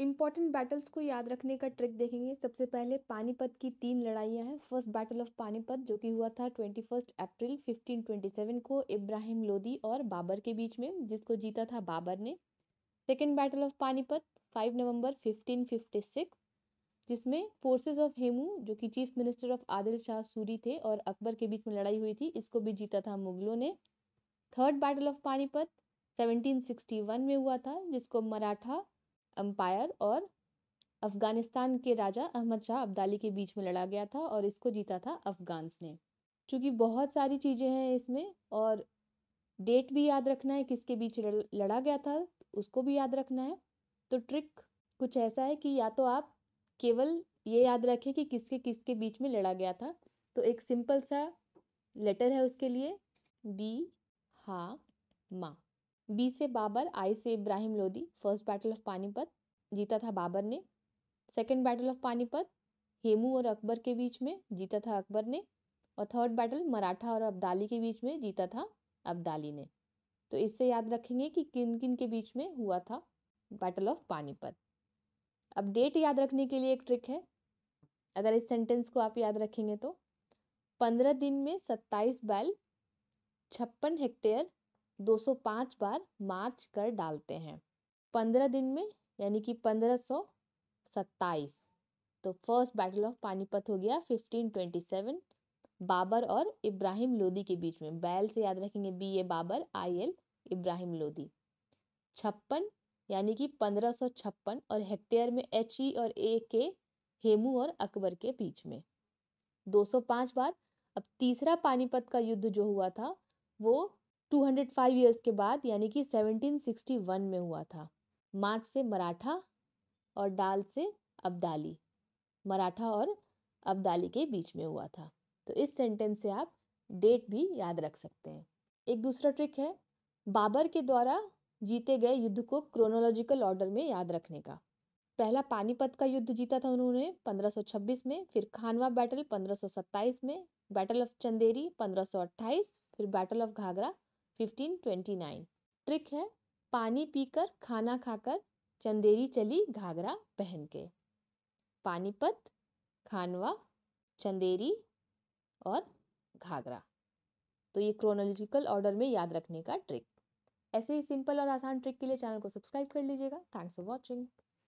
important battles को याद रखने का ट्रिक देखेंगे सबसे पहले पानीपत की तीन लड़ाइयाँ हैं फर्स्ट बैटल ऑफ पानीपत जो कि हुआ था 21 अप्रैल 1527 को इब्राहिम लोदी और बाबर के बीच में जिसको जीता था बाबर ने सेकेंड बैटल ऑफ पानीपत 5 नवंबर 1556 जिसमें फोर्सेस ऑफ हेमू जो कि chief minister of Adil Shah Suri थे और अकबर के बीच में लड़ाई हुई थी इसको भी जीता था मुगलों ने थर्ड बैटल ऑफ पानीपत 1761 में हुआ था जिसको मराठा अम्पायर और अफगानिस्तान के राजा अहमद शाह अब्दाली के बीच में लड़ा गया था और इसको जीता था अफगान्स ने चूंकि बहुत सारी चीज़ें हैं इसमें और डेट भी याद रखना है किसके बीच लड़ा गया था उसको भी याद रखना है तो ट्रिक कुछ ऐसा है कि या तो आप केवल ये याद रखें कि किसके किसके बीच में लड़ा गया था तो एक सिंपल सा लेटर है उसके लिए बी हा मा बी से बाबर आई से Ibrahim Lodi first battle of Panipat जीता था बाबर ने second battle of Panipat Hemu और अकबर के बीच में जीता था अकबर ने और थर्ड बैटल मराठा और अब्दाली के बीच में जीता था अब्दाली ने तो इससे याद रखेंगे कि किन किन के बीच में हुआ था बैटल ऑफ पानीपत अब डेट याद रखने के लिए एक ट्रिक है अगर इस सेंटेंस को आप याद रखेंगे तो पंद्रह दिन में सत्ताईस बैल छप्पन हेक्टेयर 205 बार मार्च कर डालते हैं 15 दिन में यानी कि 1527 तो फर्स्ट बैटल ऑफ पानीपत हो गया 1527 बाबर और इब्राहिम लोदी के बीच में बैल से याद रखेंगे B A Babur I L Ibrahim Lodi छप्पन यानी कि 1556 और हेक्टेयर में एच ई और ए के हेमू और अकबर के बीच में 205 बार अब तीसरा पानीपत का युद्ध जो हुआ था वो 205 ईयर्स के बाद यानी कि 1761 में हुआ था मार्च से मराठा और डाल से अब्दाली मराठा और अब्दाली के बीच में हुआ था तो इस सेंटेंस से आप डेट भी याद रख सकते हैं एक दूसरा ट्रिक है बाबर के द्वारा जीते गए युद्ध को क्रोनोलॉजिकल ऑर्डर में याद रखने का पहला पानीपत का युद्ध जीता था उन्होंने 1526 में फिर खानवा बैटल 1527 में बैटल ऑफ चंदेरी 1528 फिर battle of Ghaghra fifteen twenty nine trick है पानी पीकर खाना खाकर चंदेरी चली घाघरा पहन के पानीपत खानवा चंदेरी और घाघरा तो ये क्रोनोलॉजिकल ऑर्डर में याद रखने का ट्रिक ऐसे ही सिंपल और आसान ट्रिक के लिए चैनल को सब्सक्राइब कर लीजिएगा थैंक्स फॉर वॉचिंग